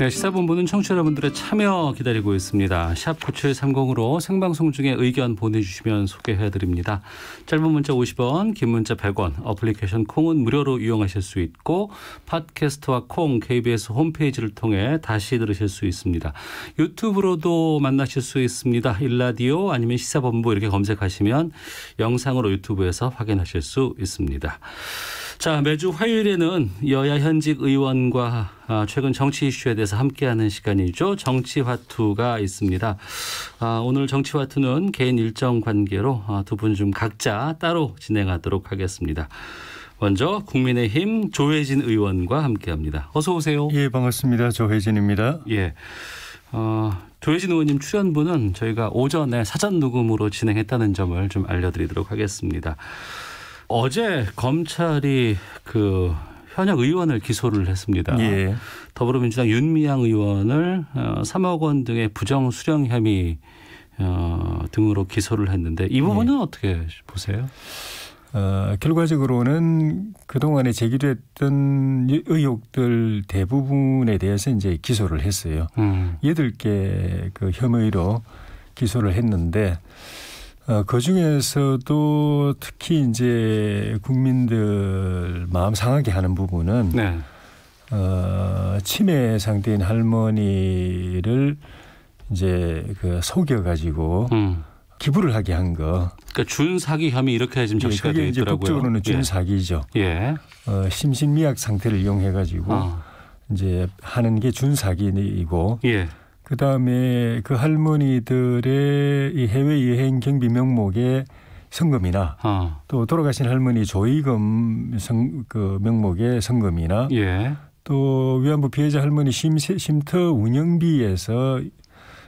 네, 시사본부는 청취자 여러분들의 참여 기다리고 있습니다. 샵 9730으로 생방송 중에 의견 보내주시면 소개해드립니다. 짧은 문자 50원, 긴 문자 100원, 어플리케이션 콩은 무료로 이용하실 수 있고 팟캐스트와 콩 KBS 홈페이지를 통해 다시 들으실 수 있습니다. 유튜브로도 만나실 수 있습니다. 일라디오 아니면 시사본부 이렇게 검색하시면 영상으로 유튜브에서 확인하실 수 있습니다. 자, 매주 화요일에는 여야 현직 의원과 아, 최근 정치 이슈에 대해서 함께하는 시간이죠. 정치화투가 있습니다. 아, 오늘 정치화투는 개인 일정 관계로 아, 두분 좀 각자 따로 진행하도록 하겠습니다. 먼저 국민의힘 조혜진 의원과 함께합니다. 어서 오세요. 예, 반갑습니다. 조혜진입니다. 예. 어, 조혜진 의원님 출연분은 저희가 오전에 사전 녹음으로 진행했다는 점을 좀 알려드리도록 하겠습니다. 어제 검찰이 그 현역 의원을 기소를 했습니다. 예. 더불어민주당 윤미향 의원을 3억 어, 원 등의 부정 수령 혐의 어, 등으로 기소를 했는데 이 부분은 예. 어떻게 보세요? 어, 결과적으로는 그동안에 제기됐던 의혹들 대부분에 대해서 이제 기소를 했어요. 음. 8개 그 혐의로 기소를 했는데 어, 그 중에서도 특히 이제 국민들 마음 상하게 하는 부분은 네. 어, 치매 상태인 할머니를 이제 그 속여 가지고 음. 기부를 하게 한 거. 그러니까 준 사기 혐의 이렇게 지금 적시가 예, 되어 있더라고요. 법적으로는 준 예. 사기죠. 예. 예. 어, 심신미약 상태를 이용해 가지고 어. 이제 하는 게 준 사기이고. 예. 그다음에 그 할머니들의 이 해외 여행 경비 명목에 성금이나 어. 또 돌아가신 할머니 조의금 성, 그 명목의 성금이나 예. 또 위안부 피해자 할머니 심세, 쉼터 운영비에서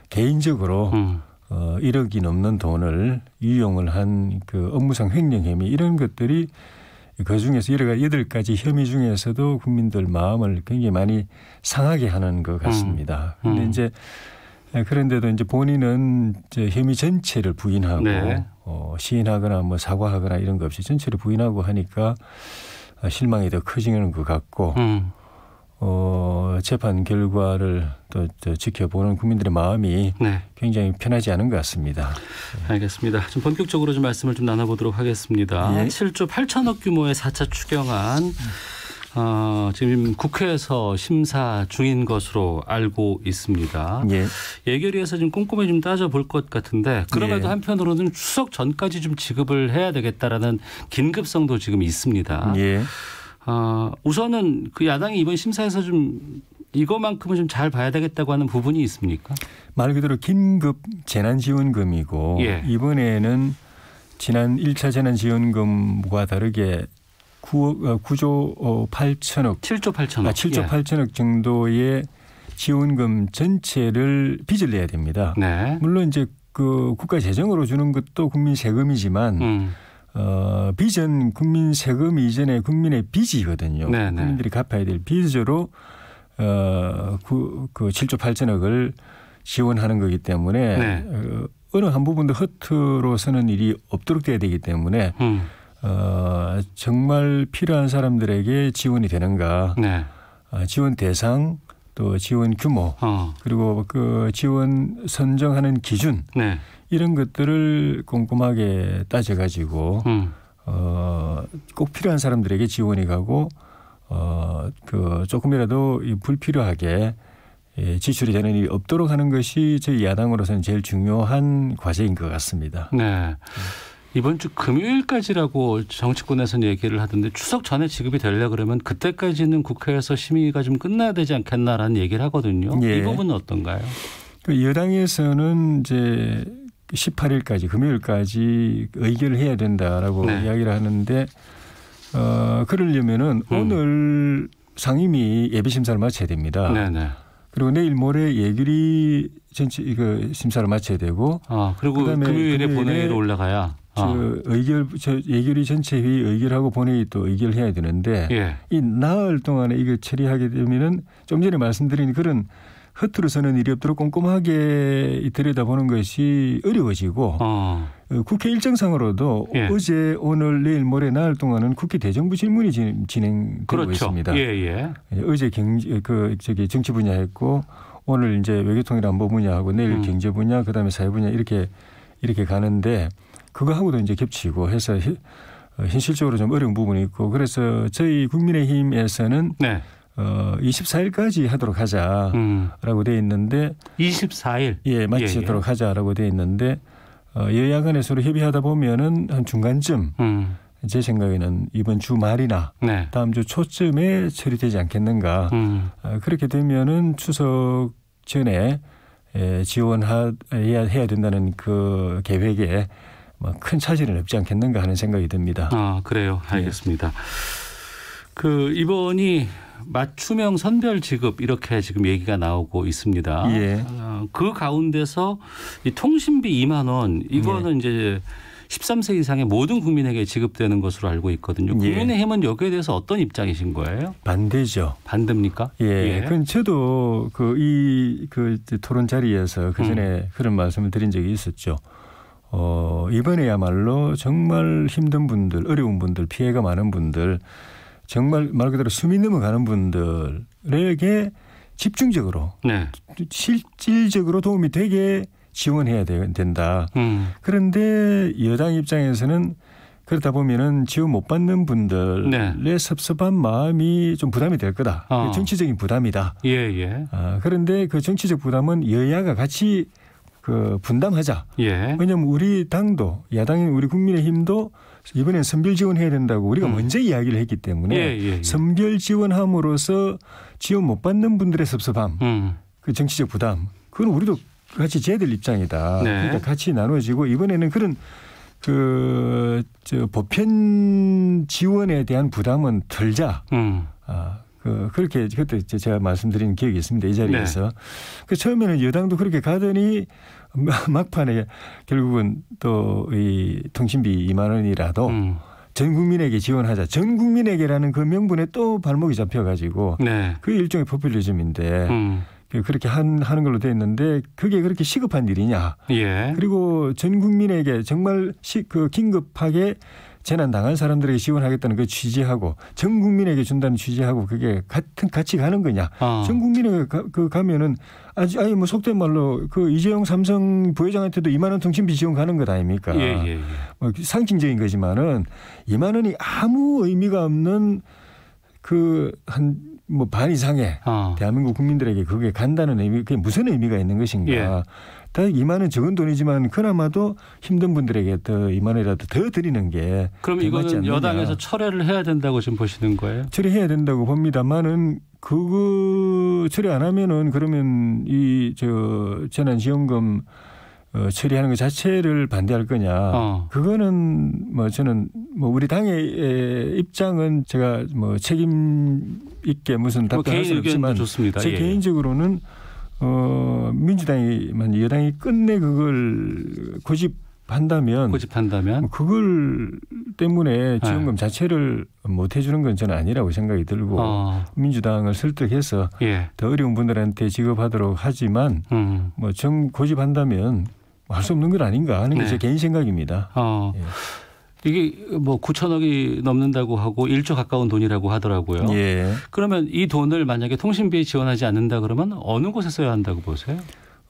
개인적으로 음. 어, 1억이 넘는 돈을 유용을 한 그 업무상 횡령 혐의 이런 것들이 그 중에서 여러 여덟 가지 혐의 중에서도 국민들 마음을 굉장히 많이 상하게 하는 것 같습니다. 음. 근데 음. 이제 그런데도 이제 본인은 이제 혐의 전체를 부인하고 네. 어, 시인하거나 뭐 사과하거나 이런 것 없이 전체를 부인하고 하니까 아, 실망이 더 커지는 것 같고 음. 어, 재판 결과를 또, 또 지켜보는 국민들의 마음이 네. 굉장히 편하지 않은 것 같습니다. 알겠습니다. 좀 본격적으로 좀 말씀을 좀 나눠보도록 하겠습니다. 예. 7조 8천억 규모의 4차 추경안 어, 지금 국회에서 심사 중인 것으로 알고 있습니다. 예. 예결위에서 좀 꼼꼼히 좀 따져볼 것 같은데 그럼에도 예. 한편으로는 추석 전까지 좀 지급을 해야 되겠다라는 긴급성도 지금 있습니다. 예. 어, 우선은 그 야당이 이번 심사에서 좀 이거만큼은 좀 잘 봐야 되겠다고 하는 부분이 있습니까? 말 그대로 긴급 재난지원금이고 예. 이번에는 지난 1차 재난지원금과 다르게 9억, 9조 어, 8천억. 어, 7조 8천억. 아, 7조 예. 8천억 정도의 지원금 전체를 빚을 내야 됩니다. 네. 물론 이제 그 국가 재정으로 주는 것도 국민 세금이지만 음. 어, 빚은 국민 세금 이전에 국민의 빚이거든요. 네네. 네. 국민들이 갚아야 될 빚으로 어, 그, 그 7조 8천억을 지원하는 거기 때문에 네. 어, 어느 한 부분도 허트로 서는 일이 없도록 돼야 되기 때문에 음. 어, 정말 필요한 사람들에게 지원이 되는가 네. 어, 지원 대상 또 지원 규모 어. 그리고 그 지원 선정하는 기준 네. 이런 것들을 꼼꼼하게 따져가지고 음. 어, 꼭 필요한 사람들에게 지원이 가고 어, 그 조금이라도 불필요하게 예, 지출이 되는 일이 없도록 하는 것이 저희 야당으로서는 제일 중요한 과제인 것 같습니다. 네. 이번 주 금요일까지라고 정치권에서는 얘기를 하던데 추석 전에 지급이 되려 그러면 그때까지는 국회에서 심의가 좀 끝나야 되지 않겠나라는 얘기를 하거든요. 예. 이 부분은 어떤가요? 그 여당에서는 이제 18일까지 금요일까지 의결을 해야 된다라고 네. 이야기를 하는데 어 그러려면은 음. 오늘 상임위 예비 심사를 마쳐야 됩니다. 네네. 그리고 내일 모레 예결위 전체 이거 그 심사를 마쳐야 되고 아, 그리고 그다음에 금요일에, 본회의로 올라가야 아. 저 의결 저 예결위 전체 회의 의결하고 본회의 또 의결해야 되는데 예. 이 나흘 동안에 이거 처리하게 되면은 좀 전에 말씀드린 그런 허투루 서는 일이 없도록 꼼꼼하게 들여다보는 것이 어려워지고 어. 어. 국회 일정상으로도 예. 어제 오늘 내일 모레 나흘 동안은 국회 대정부 질문이 진행되고 그렇죠. 있습니다. 예, 예. 예 어제 경제 그 저기 정치 분야했고 오늘 이제 외교통일 안보 분야하고 내일 음. 경제 분야 그다음에 사회 분야 이렇게 이렇게 가는데 그거하고도 이제 겹치고 해서 어, 현실적으로 좀 어려운 부분이 있고 그래서 저희 국민의힘에서는 네. 어 24일까지 하도록 하자라고 음. 돼 있는데 24일 예 마치도록 예, 예. 하자라고 돼 있는데 어, 여야 간에 서로 협의하다 보면은 한 중간쯤 음. 제 생각에는 이번 주말이나 네. 다음 주 초쯤에 처리되지 않겠는가 음. 어, 그렇게 되면은 추석 전에 예, 지원해야 해야 된다는 그 계획에 뭐큰 차질은 없지 않겠는가 하는 생각이 듭니다. 아 그래요, 예. 알겠습니다. 예. 그 이번이 맞춤형 선별 지급 이렇게 지금 얘기가 나오고 있습니다. 예. 아, 그 가운데서 이 통신비 2만 원 이거는 예. 이제 13세 이상의 모든 국민에게 지급되는 것으로 알고 있거든요. 예. 국민의힘은 여기에 대해서 어떤 입장이신 거예요? 반대죠. 반대입니까? 예. 예. 그건 저도 그이그 그 토론 자리에서 그 음. 전에 음. 그런 말씀을 드린 적이 있었죠. 어, 이번에야말로 정말 힘든 분들, 어려운 분들, 피해가 많은 분들 정말 말 그대로 숨이 넘어가는 분들에게 집중적으로 네. 실질적으로 도움이 되게 지원해야 된다. 음. 그런데 여당 입장에서는 그러다 보면은 지원 못 받는 분들의 네. 섭섭한 마음이 좀 부담이 될 거다. 어. 정치적인 부담이다. 예, 예. 아, 그런데 그 정치적 부담은 여야가 같이 그 분담하자. 예. 왜냐하면 우리 당도 야당인 우리 국민의힘도 이번엔 선별 지원해야 된다고 우리가 음. 먼저 이야기를 했기 때문에 예, 예, 예. 선별 지원함으로써 지원 못 받는 분들의 섭섭함, 음. 그 정치적 부담, 그건 우리도 같이 쟤들 입장이다. 네. 그러니까 같이 나눠지고 이번에는 그런 그저 보편 지원에 대한 부담은 덜자. 음. 아, 그 그렇게 그때 제가 말씀드린 기억이 있습니다. 이 자리에서. 네. 그 처음에는 여당도 그렇게 가더니 막판에 결국은 또 이 통신비 2만 원이라도 음. 전 국민에게 지원하자. 전 국민에게라는 그 명분에 또 발목이 잡혀가지고 네. 그게 일종의 포퓰리즘인데 음. 그 그렇게 한, 하는 걸로 돼 있는데 그게 그렇게 시급한 일이냐. 예. 그리고 전 국민에게 정말 시, 그 긴급하게 재난 당한 사람들에게 지원하겠다는 그 취지하고 전 국민에게 준다는 취지하고 그게 같은 같이 가는 거냐. 아. 전 국민에게 가, 그 가면은 아니, 아니 뭐 속된 말로 그 이재용 삼성 부회장한테도 2만 원 통신비 지원 가는 것 아닙니까? 예, 예, 예. 뭐 상징적인 거지만은 2만 원이 아무 의미가 없는 그 한 뭐 반 이상의 아. 대한민국 국민들에게 그게 간다는 의미 그게 무슨 의미가 있는 것인가? 예. 다행히 2만 원 적은 돈이지만 그나마도 힘든 분들에게 더 2만 원이라도 더 드리는 게 그럼 이거는 여당에서 철회를 해야 된다고 지금 보시는 거예요? 철회해야 된다고 봅니다만은 그거 처리 안 하면은 그러면 이 저 재난지원금 어, 처리하는 것 자체를 반대할 거냐. 어. 그거는 뭐 저는 뭐 우리 당의 입장은 제가 뭐 책임 있게 무슨 답변할 뭐 수는 없지만 좋습니다. 제 예. 예. 개인적으로는 어, 민주당이만 여당이 끝내 그걸 고집 한다면 고집한다면 뭐 그걸 때문에 네. 지원금 네. 자체를 못 해주는 건 저는 아니라고 생각이 들고 어. 민주당을 설득해서 예. 더 어려운 분들한테 지급하도록 하지만 음. 뭐정 고집한다면 뭐 할수 없는 건 아닌가 하는 게제 네. 개인 생각입니다. 어. 예. 이게 뭐 9천억이 넘는다고 하고 1조 가까운 돈이라고 하더라고요. 예. 그러면 이 돈을 만약에 통신비에 지원하지 않는다 그러면 어느 곳에 써야 한다고 보세요?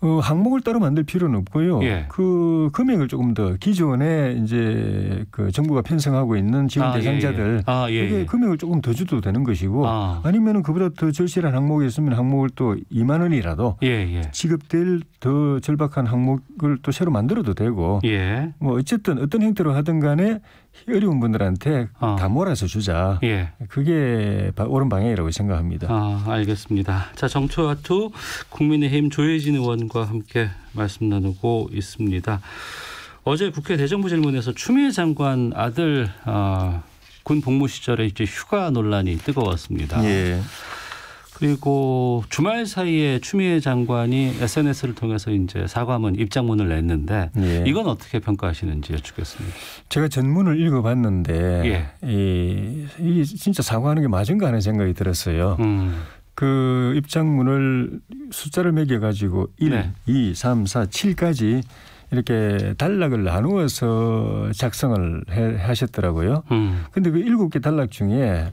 어, 항목을 따로 만들 필요는 없고요. 예. 그 금액을 조금 더 기존에 이제 그 정부가 편성하고 있는 지원 아, 예, 예. 대상자들 아, 그게 예, 금액을 조금 더 줘도 되는 것이고 아. 니면은 그보다 더 절실한 항목이 있으면 항목을 또 2만 원이라도 지급될 더 절박한 항목을 또 새로 만들어도 되고 뭐 어쨌든 어떤 형태로 하든 간에 어려운 분들한테 어. 다 몰아서 주자. 예. 그게 옳은 방향이라고 생각합니다. 아, 알겠습니다. 자, 정초와투 국민의힘 조혜진 의원 의원과 함께 말씀 나누고 있습니다. 어제 국회 대정부질문에서 추미애 장관 아들 어, 군 복무 시절에 이제 휴가 논란이 뜨거웠습니다. 예. 그리고 주말 사이에 추미애 장관이 SNS를 통해서 이제 사과문 입장문을 냈는데 예. 이건 어떻게 평가하시는지 여쭙겠습니다. 제가 전문을 읽어봤는데 예. 이, 이 진짜 사과하는 게 맞은가 하는 생각이 들었어요. 음. 그 입장문을 숫자를 매겨 가지고 1, 네. 2, 3, 4, 7까지 이렇게 단락을 나누어서 작성을 해, 하셨더라고요. 음. 근데 그 일곱 개 단락 중에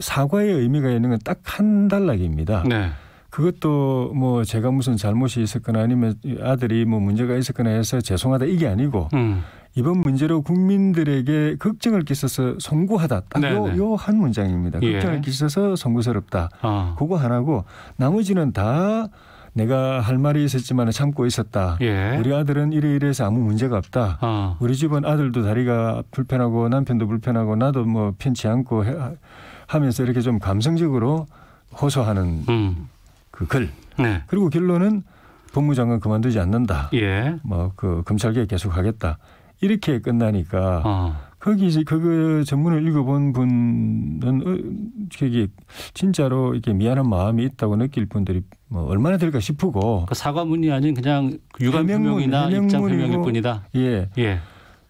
사과의 의미가 있는 건 딱 한 단락입니다. 네. 그것도 뭐 제가 무슨 잘못이 있었거나 아니면 아들이 뭐 문제가 있었거나 해서 죄송하다 이게 아니고 음. 이번 문제로 국민들에게 걱정을 끼쳐서 송구하다. 딱요 한 문장입니다. 예. 걱정을 예. 끼쳐서 송구스럽다. 아. 그거 하나고 나머지는 다 내가 할 말이 있었지만 참고 있었다. 예. 우리 아들은 이래 이래서 아무 문제가 없다. 아. 우리 집은 아들도 다리가 불편하고 남편도 불편하고 나도 뭐 편치 않고 해, 하면서 이렇게 좀 감성적으로 호소하는 음. 그 글. 네. 그리고 결론은 법무장관 그만두지 않는다. 예. 뭐그 검찰계혁 계속 하겠다. 이렇게 끝나니까 아. 거기 이제 그, 그 전문을 읽어본 분은 어, 저기 진짜로 이렇게 미안한 마음이 있다고 느낄 분들이 뭐 얼마나 될까 싶고 그 사과문이 아닌 그냥 유감 명이나 입장 표명일 뿐이다. 예. 예.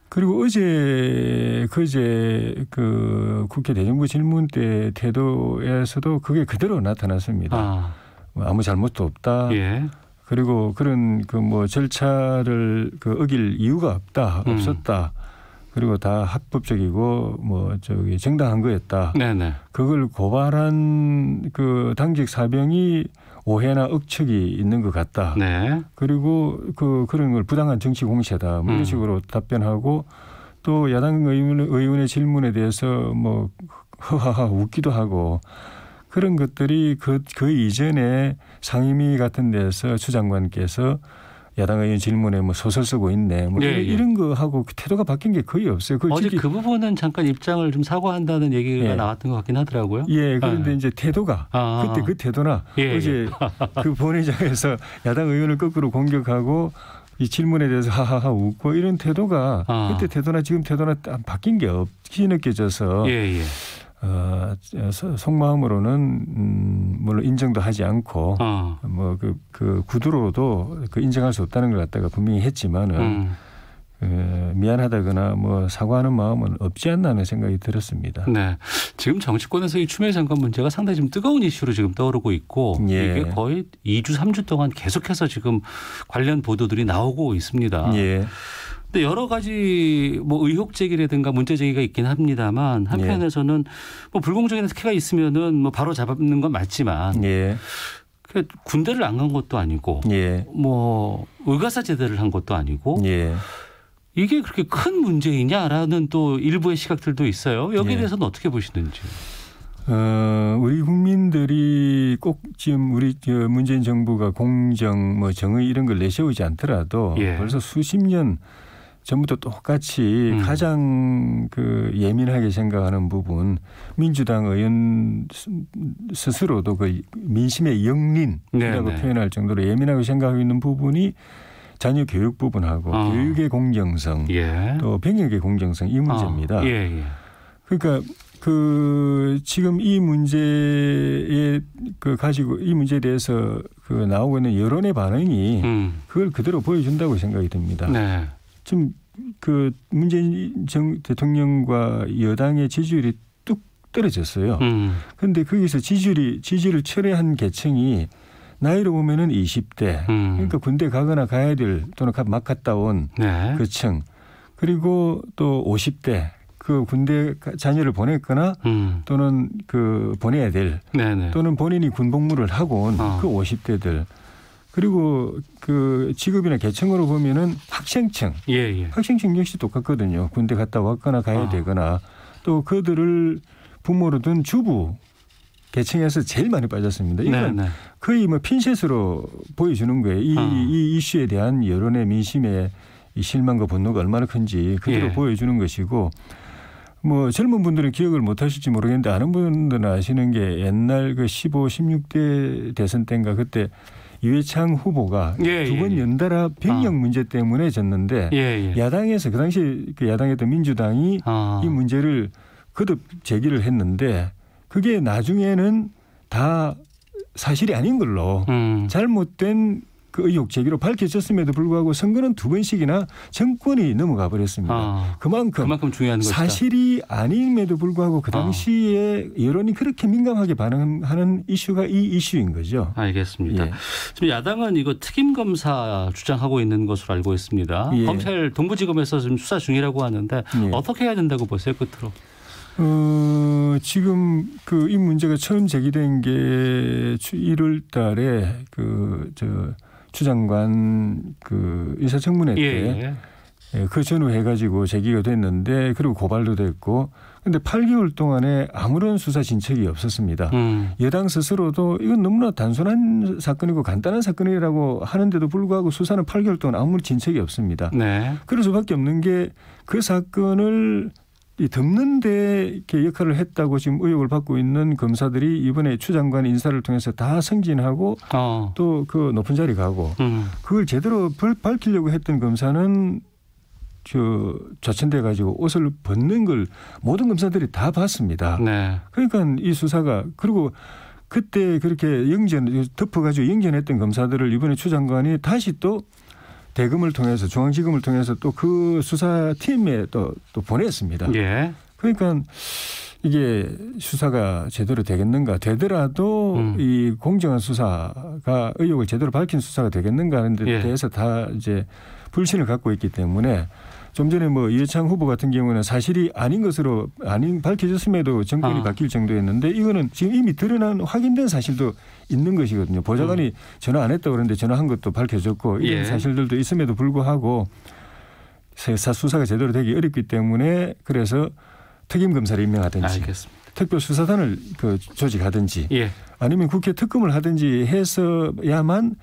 그리고 어제 그제 그 국회 대정부 질문 때 태도에서도 그게 그대로 나타났습니다. 아. 뭐 아무 잘못도 없다. 예. 그리고 그런 그 뭐 절차를 그 어길 이유가 없다 음. 없었다. 음. 그리고 다 합법적이고 뭐 저기 정당한 거였다. 네네. 그걸 고발한 그 당직 사병이 오해나 억측이 있는 것 같다. 네. 그리고 그 그런 걸 부당한 정치 공세다. 뭐 이런 음. 식으로 답변하고 또 야당 의원, 의 질문에 대해서 뭐 허하하 웃기도 하고 그런 것들이 그, 그 이전에 상임위 같은 데서 추장관께서 야당 의원 질문에 뭐 소설 쓰고 있네 뭐 네, 예, 이런 예. 거 하고 그 태도가 바뀐 게 거의 없어요. 어제 지키... 그 부분은 잠깐 입장을 좀 사과한다는 얘기가 예. 나왔던 것 같긴 하더라고요. 예, 그런데 아. 이제 태도가 아. 그때 그 태도나 예, 예. 어제 그 본회장에서 야당 의원을 거꾸로 공격하고 이 질문에 대해서 하하하 웃고 이런 태도가 아. 그때 태도나 지금 태도나 바뀐 게 없이 느껴져서. 예, 어, 속마음으로는 음, 물론 인정도 하지 않고 어. 뭐그 그 구두로도 그 인정할 수 없다는 걸 갖다가 분명히 했지만은 음. 그 미안하다거나 뭐 사과하는 마음은 없지 않나 하는 생각이 들었습니다. 네. 지금 정치권에서 이 추미애 장관 문제가 상당히 지금 뜨거운 이슈로 지금 떠오르고 있고 예. 이게 거의 2주 3주 동안 계속해서 지금 관련 보도들이 나오고 있습니다. 예. 근데 네, 여러 가지 뭐 의혹 제기라든가 문제 제기가 있긴 합니다만 한편에서는 예. 뭐 불공정이나 특혜가 있으면은 뭐 바로 잡는 건 맞지만 예. 그 군대를 안 간 것도 아니고 예. 뭐 의가사 제대를 한 것도 아니고 예. 이게 그렇게 큰 문제이냐라는 또 일부의 시각들도 있어요. 여기에 예. 대해서는 어떻게 보시는지. 어, 우리 국민들이 꼭 지금 우리 문재인 정부가 공정, 뭐 정의 이런 걸 내세우지 않더라도 예. 벌써 수십 년 전부 터 똑같이 음. 가장 그 예민하게 생각하는 부분 민주당 의원 스스로도 그 민심의 영린이라고 네, 네. 표현할 정도로 예민하게 생각하고 있는 부분이 자녀 교육 부분하고 어. 교육의 공정성 예. 또 병역의 공정성 이 문제입니다. 어. 예, 예. 그러니까 그 지금 이 문제에 그 가지고 이 문제에 대해서 그 나오고 있는 여론의 반응이 음. 그걸 그대로 보여준다고 생각이 듭니다. 네. 지금 그 문재인 정, 대통령과 여당의 지지율이 뚝 떨어졌어요. 그런데 음. 거기서 지지율이 지지를 철회한 계층이 나이로 보면은 20대. 음. 그러니까 군대 가거나 가야 될 또는 막 갔다 온 네. 그층. 그리고 또 50대 그 군대 자녀를 보냈거나 음. 또는 그 보내야 될 네네. 네. 또는 본인이 군 복무를 하고 온그 어. 50대들 그 그리고 그 직업이나 계층으로 보면은 학생층. 예, 예. 학생층 역시 똑같거든요. 군대 갔다 왔거나 가야 아. 되거나 또 그들을 부모로 든 주부 계층에서 제일 많이 빠졌습니다. 네, 이건 네, 네. 거의 뭐 핀셋으로 보여주는 거예요. 이, 아. 이 이슈에 대한 여론의 민심의 이 실망과 분노가 얼마나 큰지 그대로 예. 보여주는 것이고 뭐 젊은 분들은 기억을 못 하실지 모르겠는데 아는 분들은 아시는 게 옛날 그 15, 16대 대선 때인가 그때 유해창 후보가 예, 예, 두번 예, 연달아 병역 아. 문제 때문에 졌는데 예, 예. 야당에서 그 당시 그 야당했던 민주당이 아. 이 문제를 거듭 제기를 했는데 그게 나중에는 다 사실이 아닌 걸로 음. 잘못된 그 의혹 제기로 밝혀졌음에도 불구하고 선거는 두 번씩이나 정권이 넘어가 버렸습니다. 아, 그만큼, 그만큼 중요한 사실이 것이다. 아님에도 불구하고 그 아. 당시에 아. 여론이 그렇게 민감하게 반응하는 이슈가 이 이슈인 거죠. 알겠습니다. 예. 지금 야당은 이거 특임 검사 주장하고 있는 것으로 알고 있습니다. 예. 검찰 동부지검에서 지금 수사 중이라고 하는데 예. 어떻게 해야 된다고 보세요 끝으로? 어, 지금 그 이 문제가 처음 제기된 게 1월 달에 그저 추장관 그 인사청문회 예, 때 예, 예. 그 전후 해가지고 제기가 됐는데 그리고 고발도 됐고 근데 8개월 동안에 아무런 수사 진척이 없었습니다. 음. 여당 스스로도 이건 너무나 단순한 사건이고 간단한 사건이라고 하는데도 불구하고 수사는 8개월 동안 아무 진척이 없습니다. 네. 그럴 수밖에 없는 게 그 사건을 이 덮는데 이렇 역할을 했다고 지금 의혹을 받고 있는 검사들이 이번에 추 장관 인사를 통해서 다 승진하고 어. 또그 높은 자리 가고 음. 그걸 제대로 밝히려고 했던 검사는 저 좌천돼 가지고 옷을 벗는 걸 모든 검사들이 다 봤습니다. 네. 그러니까 이 수사가 그리고 그때 그렇게 영전 덮어가지고 영전했던 검사들을 이번에 추 장관이 다시 또 대금을 통해서 중앙지검을 통해서 또 그 수사팀에 또, 또 보냈습니다. 예. 그러니까 이게 수사가 제대로 되겠는가 되더라도 음. 이 공정한 수사가 의혹을 제대로 밝힌 수사가 되겠는가 하는 데 예. 대해서 다 이제 불신을 갖고 있기 때문에 좀 전에 뭐 이해창 후보 같은 경우는 사실이 아닌 것으로 아닌 밝혀졌음에도 정권이 아. 바뀔 정도였는데 이거는 지금 이미 드러난 확인된 사실도 있는 것이거든요. 보좌관이 음. 전화 안 했다고 그러는데 전화한 것도 밝혀졌고 이런 예. 사실들도 있음에도 불구하고 세사 수사가 제대로 되기 어렵기 때문에 그래서 특임 검사를 임명하든지 알겠습니다. 특별 수사단을 그 조직하든지 예. 아니면 국회 특검을 하든지 해서야만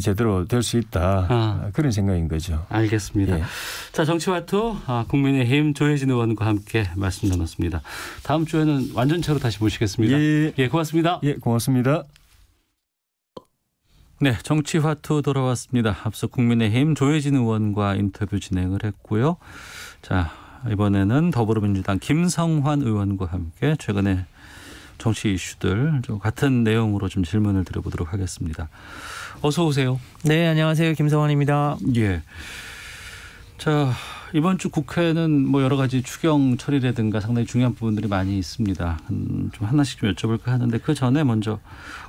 제대로 될 수 있다 아. 그런 생각인 거죠. 알겠습니다. 예. 자 정치와토 아, 국민의힘 조혜진 의원과 함께 말씀 나눴습니다. 다음 주에는 완전체로 다시 모시겠습니다. 예, 예 고맙습니다. 예 고맙습니다. 네, 정치화투 돌아왔습니다. 앞서 국민의힘 조혜진 의원과 인터뷰 진행을 했고요. 자, 이번에는 더불어민주당 김성환 의원과 함께 최근에 정치 이슈들 같은 내용으로 좀 질문을 드려보도록 하겠습니다. 어서 오세요. 네, 안녕하세요. 김성환입니다. 예. 자, 이번 주 국회는 뭐 여러 가지 추경 처리라든가 상당히 중요한 부분들이 많이 있습니다. 음, 좀 하나씩 좀 여쭤볼까 하는데 그 전에 먼저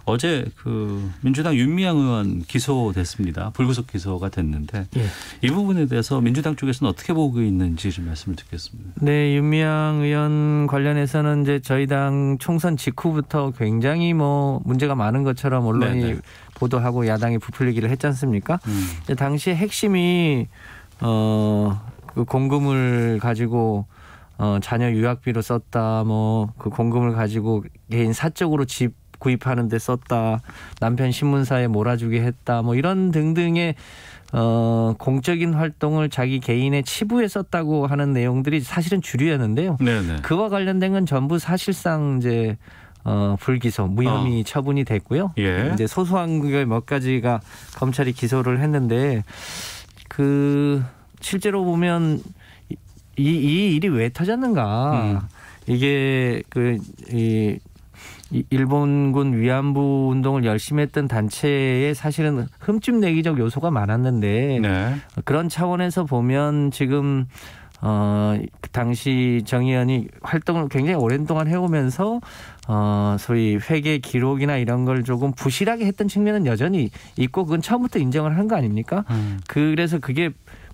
어제 그 민주당 윤미향 의원 기소됐습니다. 불구속 기소가 됐는데 예. 이 부분에 대해서 민주당 쪽에서는 어떻게 보고 있는지 좀 말씀을 듣겠습니다. 네, 윤미향 의원 관련해서는 이제 저희 당 총선 직후부터 굉장히 뭐 문제가 많은 것처럼 언론이 네네. 네. 보도하고 야당이 부풀리기를 했지 않습니까? 음. 당시 핵심이 어, 그 공금을 가지고 어, 자녀 유학비로 썼다. 뭐 그 공금을 가지고 개인 사적으로 집 구입하는 데 썼다. 남편 신문사에 몰아주게 했다. 뭐 이런 등등의 어, 공적인 활동을 자기 개인의 치부에 썼다고 하는 내용들이 사실은 주류였는데요. 네네. 네. 그와 관련된 건 전부 사실상 이제 어, 불기소 무혐의 어. 처분이 됐고요. 예. 이제 소소한 게몇 가지가 검찰이 기소를 했는데 그 실제로 보면 이, 이 일이 왜 터졌는가 음. 이게 그 이 일본군 위안부 운동을 열심히 했던 단체에 사실은 흠집내기적 요소가 많았는데 네. 그런 차원에서 보면 지금 어, 당시 정 의원이 활동을 굉장히 오랜 동안 해오면서 어, 소위 회계 기록이나 이런 걸 조금 부실하게 했던 측면은 여전히 있고 그건 처음부터 인정을 한 거 아닙니까? 음. 그래서 그게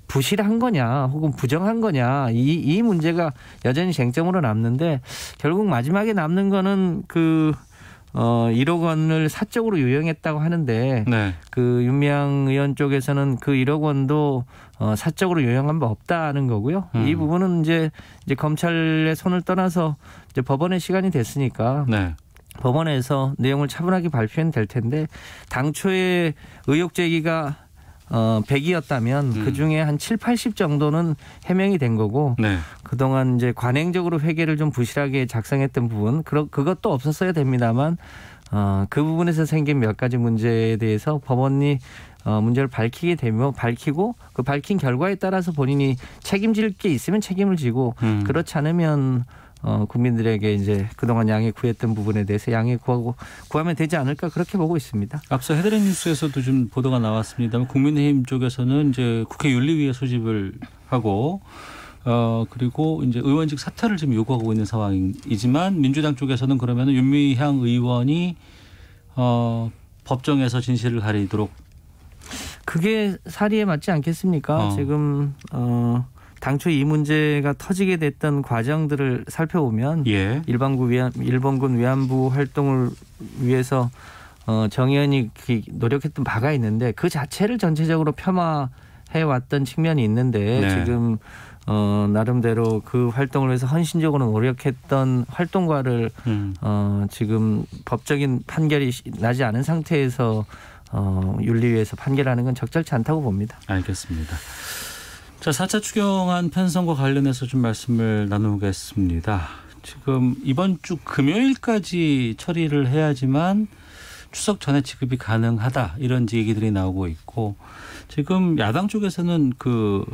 부실한 거냐 혹은 부정한 거냐 이, 이 문제가 여전히 쟁점으로 남는데 결국 마지막에 남는 거는 그 어, 1억 원을 사적으로 유용했다고 하는데 네. 그 윤미향 의원 쪽에서는 그 1억 원도 어, 사적으로 요양한 바 없다는 거고요. 음. 이 부분은 이제 이제 검찰의 손을 떠나서 이제 법원의 시간이 됐으니까 네. 법원에서 내용을 차분하게 발표는 될 텐데 당초에 의혹 제기가 어 100이었다면 음. 그 중에 한 7, 80 정도는 해명이 된 거고 네. 그동안 이제 관행적으로 회계를 좀 부실하게 작성했던 부분 그러, 그것도 없었어야 됩니다만 어, 그 부분에서 생긴 몇 가지 문제에 대해서 법원이 어, 문제를 밝히게 되면 밝히고 그 밝힌 결과에 따라서 본인이 책임질 게 있으면 책임을 지고 음. 그렇지 않으면 어, 국민들에게 이제 그동안 양해 구했던 부분에 대해서 양해 구하고 구하면 되지 않을까 그렇게 보고 있습니다. 앞서 헤드라 뉴스에서도 좀 보도가 나왔습니다 국민의힘 쪽에서는 이제 국회 윤리위에 소집을 하고 어 그리고 이제 의원직 사퇴를 지금 요구하고 있는 상황이지만 민주당 쪽에서는 그러면 윤미향 의원이 어 법정에서 진실을 가리도록 그게 사리에 맞지 않겠습니까? 어. 지금 어 당초 이 문제가 터지게 됐던 과정들을 살펴보면 예. 일반군 위안 일본군 위안부 활동을 위해서 어 정의연이 그 노력했던 바가 있는데 그 자체를 전체적으로 폄하해 왔던 측면이 있는데 네. 지금 어, 나름대로 그 활동을 위해서 헌신적으로 노력했던 활동가를 음. 어, 지금 법적인 판결이 나지 않은 상태에서 어, 윤리위에서 판결하는 건 적절치 않다고 봅니다. 알겠습니다. 자, 4차 추경안 편성과 관련해서 좀 말씀을 나누겠습니다. 지금 이번 주 금요일까지 처리를 해야지만 추석 전에 지급이 가능하다 이런 얘기들이 나오고 있고 지금 야당 쪽에서는 그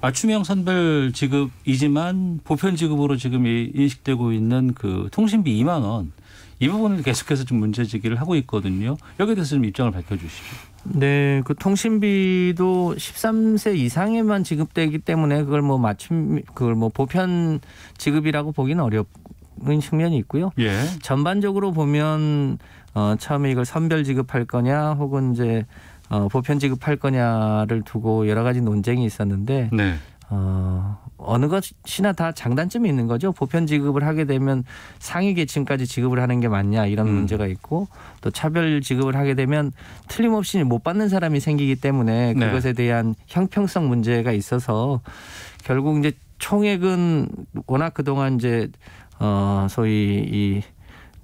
맞춤형 선별 지급이지만 보편 지급으로 지금 인식되고 있는 그 통신비 2만 원이 부분을 계속해서 좀 문제 제기를 하고 있거든요. 여기에 대해서 좀 입장을 밝혀 주시죠. 네, 그 통신비도 13세 이상에만 지급되기 때문에 그걸 뭐 맞춤 그걸 뭐 보편 지급이라고 보기는 어렵은 측면이 있고요. 예. 전반적으로 보면 어 처음에 이걸 선별 지급할 거냐 혹은 이제 어 보편 지급할 거냐를 두고 여러 가지 논쟁이 있었는데 네. 어, 어느 것이나 다 장단점이 있는 거죠. 보편 지급을 하게 되면 상위 계층까지 지급을 하는 게 맞냐 이런 음. 문제가 있고 또 차별 지급을 하게 되면 틀림없이 못 받는 사람이 생기기 때문에 네. 그것에 네. 대한 형평성 문제가 있어서 결국 이제 총액은 워낙 그동안 이제 어 소위 이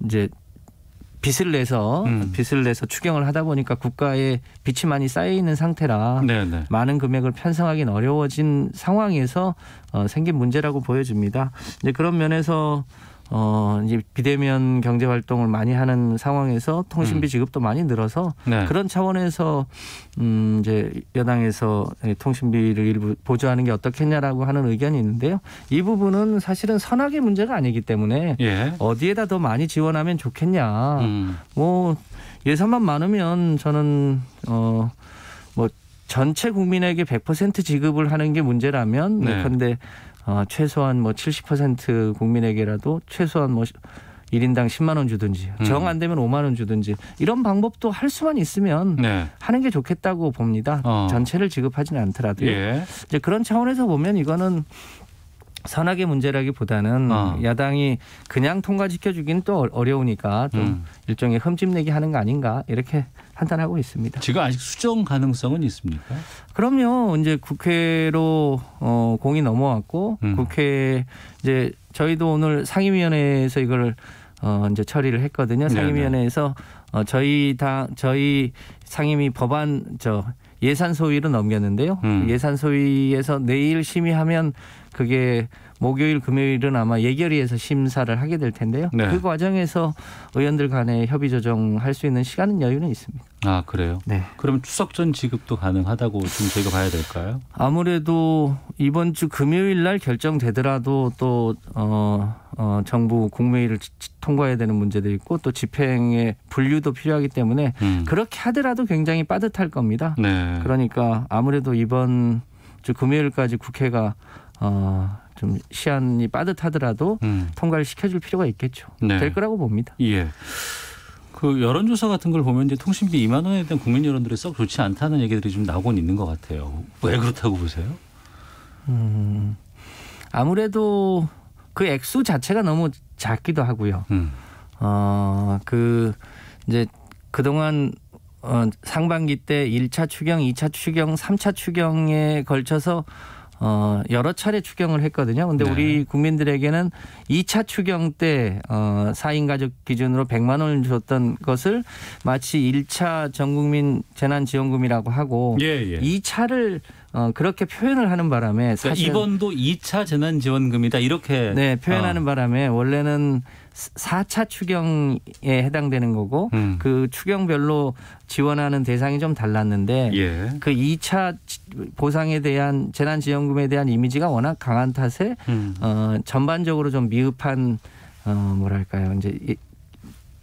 이제 빚을 내서 음. 빚을 내서 추경을 하다 보니까 국가에 빚이 많이 쌓여 있는 상태라 네네. 네. 많은 금액을 편성하기는 어려워진 상황에서 어, 생긴 문제라고 보여집니다. 이제 그런 면에서 어 이제 비대면 경제 활동을 많이 하는 상황에서 통신비 음. 지급도 많이 늘어서 네. 그런 차원에서 음 이제 여당에서 통신비를 일부 보조하는 게 어떻겠냐라고 하는 의견이 있는데요. 이 부분은 사실은 선악의 문제가 아니기 때문에 예. 어디에다 더 많이 지원하면 좋겠냐. 음. 뭐 예산만 많으면 저는 어 뭐 전체 국민에게 100% 지급을 하는 게 문제라면 네. 근데 어, 최소한 뭐 70% 국민에게라도 최소한 뭐 1인당 10만 원 주든지 음. 정안 되면 5만 원 주든지 이런 방법도 할 수만 있으면 네. 하는 게 좋겠다고 봅니다. 어. 전체를 지급하지는 않더라도요. 예. 이제 그런 차원에서 보면 이거는 선악의 문제라기보다는 어. 야당이 그냥 통과시켜주긴또 어려우니까 좀 음. 일종의 흠집내기 하는 거 아닌가 이렇게 판단하고 있습니다. 지금 아직 수정 가능성은 있습니까? 그럼요. 이제 국회로 어, 공이 넘어왔고 음. 국회 이제 저희도 오늘 상임위원회에서 이걸 어, 이제 처리를 했거든요. 상임위원회에서 어, 저희 당 저희 상임위 법안 저 예산 소위로 넘겼는데요. 음. 예산 소위에서 내일 심의하면 그게 목요일 금요일은 아마 예결위에서 심사를 하게 될 텐데요. 네. 그 과정에서 의원들 간에 협의 조정할 수 있는 시간은 여유는 있습니다. 아 그래요? 네. 그럼 추석 전 지급도 가능하다고 지금 저희가 봐야 될까요? 아무래도 이번 주 금요일 날 결정되더라도 또 어, 어, 정부 공매일을 통과해야 되는 문제도 있고 또 집행의 분류도 필요하기 때문에 음. 그렇게 하더라도 굉장히 빠듯할 겁니다. 네. 그러니까 아무래도 이번 주 금요일까지 국회가 어, 좀시한이 빠듯하더라도 음. 통과를 시켜줄 필요가 있겠죠. 네. 될 거라고 봅니다. 예. 그 여론조사 같은 걸 보면 이제 통신비 2만 원에 대한 국민 여론들이 썩 좋지 않다는 얘기들이 좀 나오곤 있는 것 같아요. 왜 그렇다고 보세요? 음, 아무래도 그 액수 자체가 너무 작기도 하고요. 음. 어, 그 이제 그동안 어, 상반기 때일차 추경, 이차 추경, 삼차 추경에 걸쳐서 어, 여러 차례 추경을 했거든요. 근데 네. 우리 국민들에게는 2차 추경 때 어, 4인 가족 기준으로 100만 원을 줬던 것을 마치 1차 전국민 재난지원금이라고 하고 예, 예. 2차를 어, 그렇게 표현을 하는 바람에 사실 그러니까 이번도 2차 재난지원금이다 이렇게 네 표현하는 어. 바람에 원래는 4차 추경에 해당되는 거고 음. 그 추경별로 지원하는 대상이 좀 달랐는데 예. 그2차 보상에 대한 재난지원금에 대한 이미지가 워낙 강한 탓에 음. 어, 전반적으로 좀 미흡한 어, 뭐랄까요 이제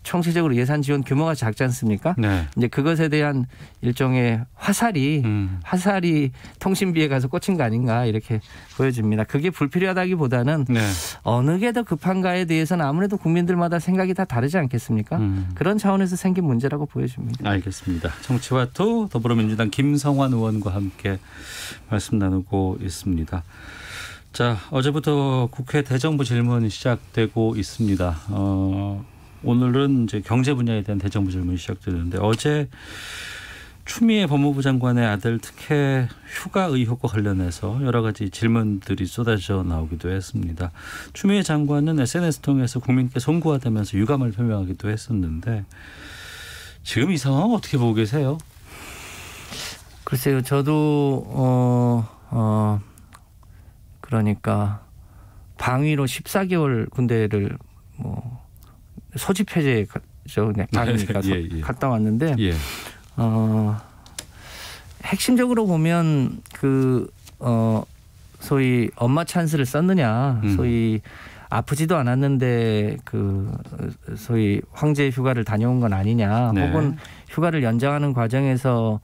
총체적으로 예산 지원 규모가 작지 않습니까? 네. 이제 그것에 대한 일종의 화살이 음. 화살이 통신비에 가서 꽂힌 거 아닌가 이렇게 보여집니다. 그게 불필요하다기보다는 네. 어느 게 더 급한가에 대해서는 아무래도 국민들마다 생각이 다 다르지 않겠습니까? 음. 그런 차원에서 생긴 문제라고 보여집니다. 알겠습니다. 정치와투 더불어민주당 김성환 의원과 함께 말씀 나누고 있습니다. 자 어제부터 국회 대정부 질문 시작되고 있습니다. 어, 오늘은 이제 경제 분야에 대한 대정부 질문이 시작되는데 어제 추미애 법무부 장관의 아들 특혜 휴가 의혹과 관련해서 여러 가지 질문들이 쏟아져 나오기도 했습니다. 추미애 장관은 SNS 통해서 국민께 송구하다면서 유감을 표명하기도 했었는데 지금 이 상황 어떻게 보고 계세요? 글쎄요, 저도 어, 어 그러니까 방위로 14개월 군대를 뭐 소집 해제 저 그냥 다니 예, 예. 갔다 왔는데 예. 어 핵심적으로 보면 그 어 소위 엄마 찬스를 썼느냐 음. 소위 아프지도 않았는데 그 소위 황제 휴가를 다녀온 건 아니냐 네. 혹은 휴가를 연장하는 과정에서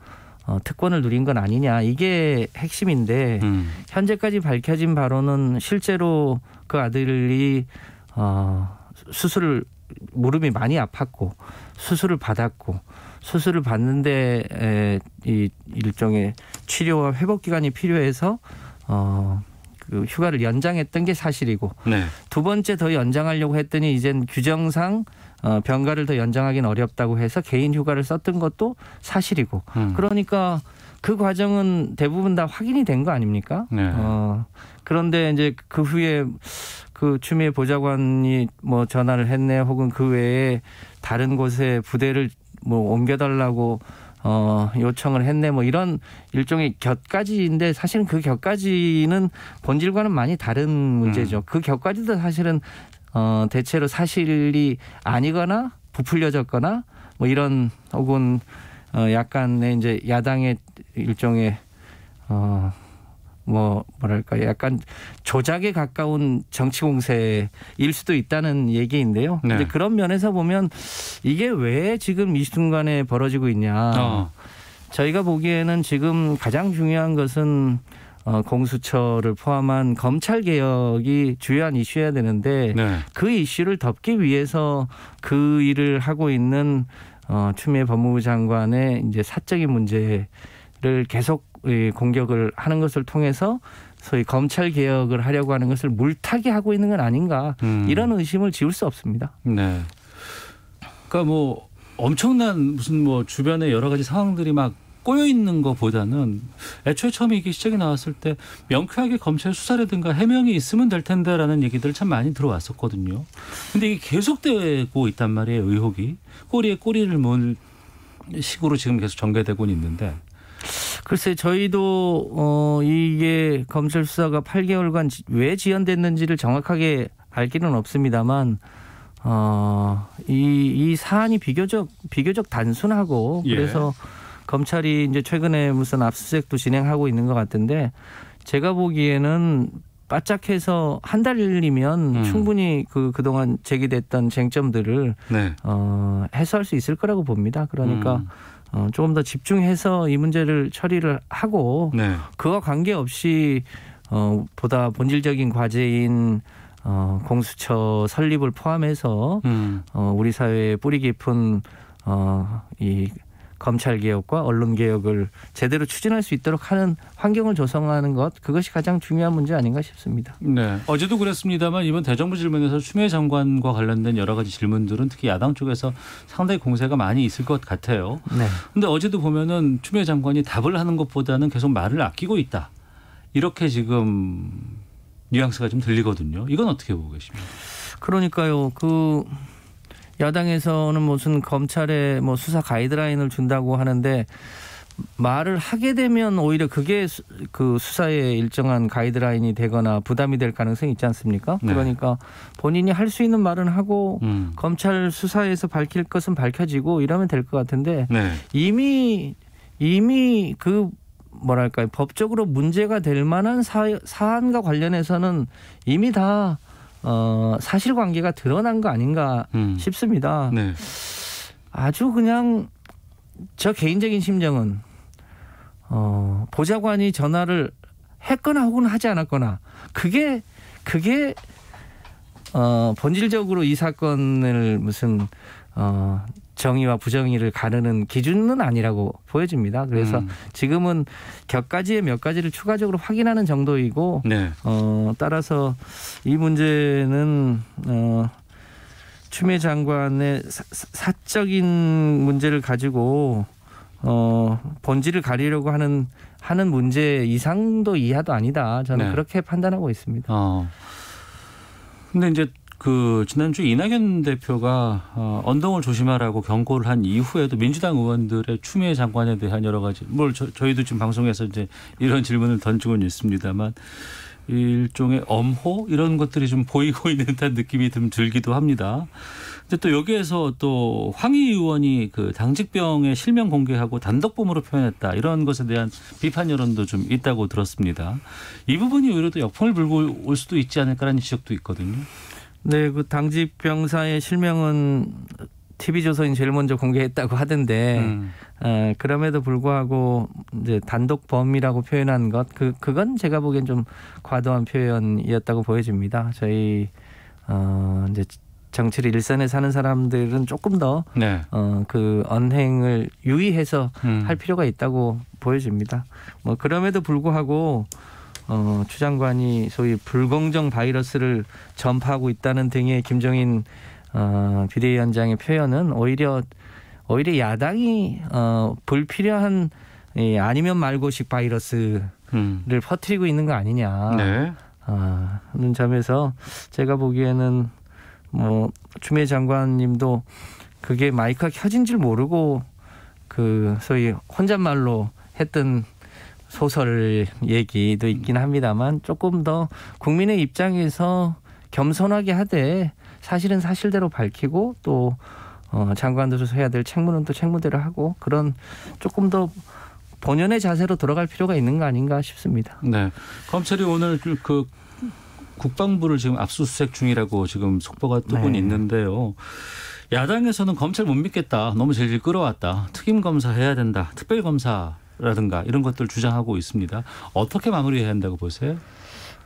어, 특권을 누린 건 아니냐 이게 핵심인데 음. 현재까지 밝혀진 바로는 실제로 그 아들이 어, 수술을 무릎이 많이 아팠고 수술을 받았고 수술을 받는데 에, 이 일종의 치료와 회복 기간이 필요해서 어. 그 휴가를 연장했던 게 사실이고 네. 두 번째 더 연장하려고 했더니 이젠 규정상 어, 병가를 더연장하기는 어렵다고 해서 개인 휴가를 썼던 것도 사실이고 음. 그러니까 그 과정은 대부분 다 확인이 된 거 아닙니까? 네. 어, 그런데 이제 그 후에 그 추미애 보좌관이 뭐 전화를 했네 혹은 그 외에 다른 곳에 부대를 뭐 옮겨달라고 어, 요청을 했네 뭐 이런 일종의 곁가지인데 사실은 그 곁가지는 본질과는 많이 다른 문제죠. 음. 그 곁가지도 사실은 어, 대체로 사실이 아니거나 부풀려졌거나 뭐 이런 혹은 어, 약간의 이제 야당의 일종의 어, 뭐 뭐랄까 약간 조작에 가까운 정치 공세일 수도 있다는 얘기인데요. 네. 근데 그런 면에서 보면 이게 왜 지금 이 순간에 벌어지고 있냐. 어. 저희가 보기에는 지금 가장 중요한 것은 어, 공수처를 포함한 검찰 개혁이 주요한 이슈여야 되는데 네. 그 이슈를 덮기 위해서 그 일을 하고 있는 어, 추미애 법무부 장관의 이제 사적인 문제를 계속 공격을 하는 것을 통해서 소위 검찰 개혁을 하려고 하는 것을 물타기 하고 있는 건 아닌가 음. 이런 의심을 지울 수 없습니다. 네. 그러니까 뭐 엄청난 무슨 뭐주변에 여러 가지 상황들이 막 꼬여 있는 것보다는 애초에 처음에 이게 시작이 나왔을 때 명쾌하게 검찰 수사라든가 해명이 있으면 될 텐데라는 얘기들 참 많이 들어왔었거든요. 근데 이게 계속되고 있단 말이에요 의혹이 꼬리에 꼬리를 문 식으로 지금 계속 전개되고 있는데 글쎄 저희도 어 이게 검찰 수사가 8개월간 왜 지연됐는지를 정확하게 알기는 없습니다만 어이이 사안이 비교적 비교적 단순하고 예. 그래서 검찰이 이제 최근에 무슨 압수수색도 진행하고 있는 것 같은데 제가 보기에는 바짝해서 한 달이면 음. 충분히 그 그동안 제기됐던 쟁점들을 네. 어 해소할 수 있을 거라고 봅니다. 그러니까 음. 어, 조금 더 집중해서 이 문제를 처리를 하고 네. 그와 관계없이 어, 보다 본질적인 과제인 어, 공수처 설립을 포함해서 음. 어, 우리 사회에 뿌리 깊은 어, 이 검찰 개혁과 언론 개혁을 제대로 추진할 수 있도록 하는 환경을 조성하는 것 그것이 가장 중요한 문제 아닌가 싶습니다. 네. 어제도 그랬습니다만 이번 대정부 질문에서 추미애 장관과 관련된 여러 가지 질문들은 특히 야당 쪽에서 상당히 공세가 많이 있을 것 같아요. 네. 근데 어제도 보면은 추미애 장관이 답을 하는 것보다는 계속 말을 아끼고 있다. 이렇게 지금 뉘앙스가 좀 들리거든요. 이건 어떻게 보고 계십니까? 그러니까요. 그 야당에서는 무슨 검찰에 뭐 수사 가이드라인을 준다고 하는데 말을 하게 되면 오히려 그게 수, 그수사에 일정한 가이드라인이 되거나 부담이 될 가능성이 있지 않습니까? 네. 그러니까 본인이 할 수 있는 말은 하고 음. 검찰 수사에서 밝힐 것은 밝혀지고 이러면 될 것 같은데 네. 이미 이미 그 뭐랄까요 법적으로 문제가 될 만한 사, 사안과 관련해서는 이미 다 어, 사실관계가 드러난 거 아닌가 음. 싶습니다. 네. 아주 그냥 저 개인적인 심정은 어, 보좌관이 전화를 했거나 혹은 하지 않았거나 그게 그게 어, 본질적으로 이 사건을 무슨 어, 정의와 부정의를 가르는 기준은 아니라고 보여집니다. 그래서 음. 지금은 몇 가지에 몇 가지를 추가적으로 확인하는 정도이고 네. 어, 따라서 이 문제는 어, 추미애 장관의 사, 적인 문제를 가지고 어, 본질을 가리려고 하는 하는 문제 이상도 이하도 아니다. 저는 네. 그렇게 판단하고 있습니다. 어. 근데 이제 그 지난주 이낙연 대표가 어, 언덕을 조심하라고 경고를 한 이후에도 민주당 의원들의 추미애 장관에 대한 여러 가지 뭘 저, 저희도 지금 방송에서 이제 이런 질문을 던지고는 있습니다만 일종의 엄호 이런 것들이 좀 보이고 있는 듯한 느낌이 좀 들기도 합니다. 근데 또 여기에서 또 황희 의원이 그 당직병의 실명 공개하고 단독범으로 표현했다 이런 것에 대한 비판 여론도 좀 있다고 들었습니다. 이 부분이 오히려 또 역풍을 불고 올 수도 있지 않을까라는 지적도 있거든요. 네, 그 당직 병사의 실명은 TV조선이 제일 먼저 공개했다고 하던데 음. 어, 그럼에도 불구하고 이제 단독 범이라고 표현한 것그 그건 제가 보기엔 좀 과도한 표현이었다고 보여집니다. 저희 어 이제 정치를 일선에 사는 사람들은 조금 더어그 네. 언행을 유의해서 음. 할 필요가 있다고 보여집니다. 뭐 그럼에도 불구하고 어, 추 장관이 소위 불공정 바이러스를 전파하고 있다는 등의 김정인 어, 비대위원장의 표현은 오히려 오히려 야당이 어, 불필요한 예, 아니면 말고식 바이러스를 음. 퍼뜨리고 있는 거 아니냐 네. 어, 하는 점에서 제가 보기에는 뭐 추미애 장관님도 그게 마이크가 켜진 줄 모르고 그 소위 혼잣말로 했던 소설 얘기도 있긴 합니다만 조금 더 국민의 입장에서 겸손하게 하되 사실은 사실대로 밝히고 또 어, 장관들로서 해야 될 책무는 또 책무대로 하고 그런 조금 더 본연의 자세로 돌아갈 필요가 있는 거 아닌가 싶습니다. 네. 검찰이 오늘 그, 그 국방부를 지금 압수수색 중이라고 지금 속보가 뜨고 네. 있는데요. 야당에서는 검찰 못 믿겠다. 너무 질질 끌어왔다. 특임 검사 해야 된다. 특별 검사 라든가 이런 것들 주장하고 있습니다. 어떻게 마무리해야 한다고 보세요?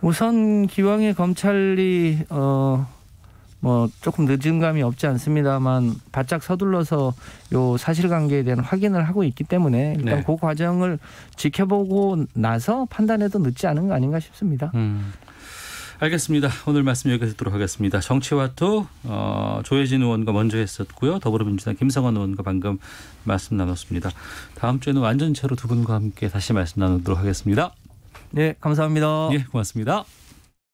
우선 기왕에 검찰이 어. 뭐 조금 늦은 감이 없지 않습니다만 바짝 서둘러서 요 사실관계에 대한 확인을 하고 있기 때문에 일단 네. 그 과정을 지켜보고 나서 판단해도 늦지 않은 거 아닌가 싶습니다. 음. 알겠습니다. 오늘 말씀 여기서 듣도록 하겠습니다. 정치와토 어, 조혜진 의원과 먼저 했었고요. 더불어민주당 김성환 의원과 방금 말씀 나눴습니다. 다음 주에는 완전체로 두 분과 함께 다시 말씀 나누도록 하겠습니다. 네, 감사합니다. 예, 고맙습니다.